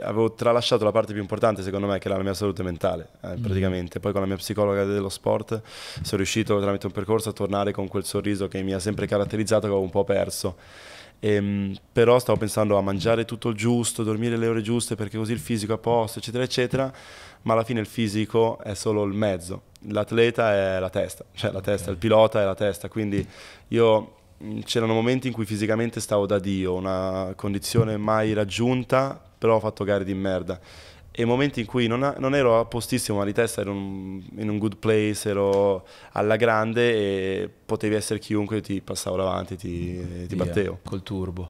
Avevo tralasciato la parte più importante, secondo me, che era la mia salute mentale, eh, mm. praticamente. Poi con la mia psicologa dello sport sono riuscito tramite un percorso a tornare con quel sorriso che mi ha sempre caratterizzato, che avevo un po' perso. E, ehm, però stavo pensando a mangiare tutto il giusto, dormire le ore giuste perché così il fisico è a posto, eccetera, eccetera. Ma alla fine il fisico è solo il mezzo. L'atleta è la testa, cioè la testa, il pilota è la testa. Quindi io c'erano momenti in cui fisicamente stavo da Dio, una condizione mai raggiunta però ho fatto gare di merda. E momenti in cui non, non ero a postissimo, ma di testa ero un, in un good place, ero alla grande e potevi essere chiunque, ti passavo davanti, ti, ti battevo. Col turbo.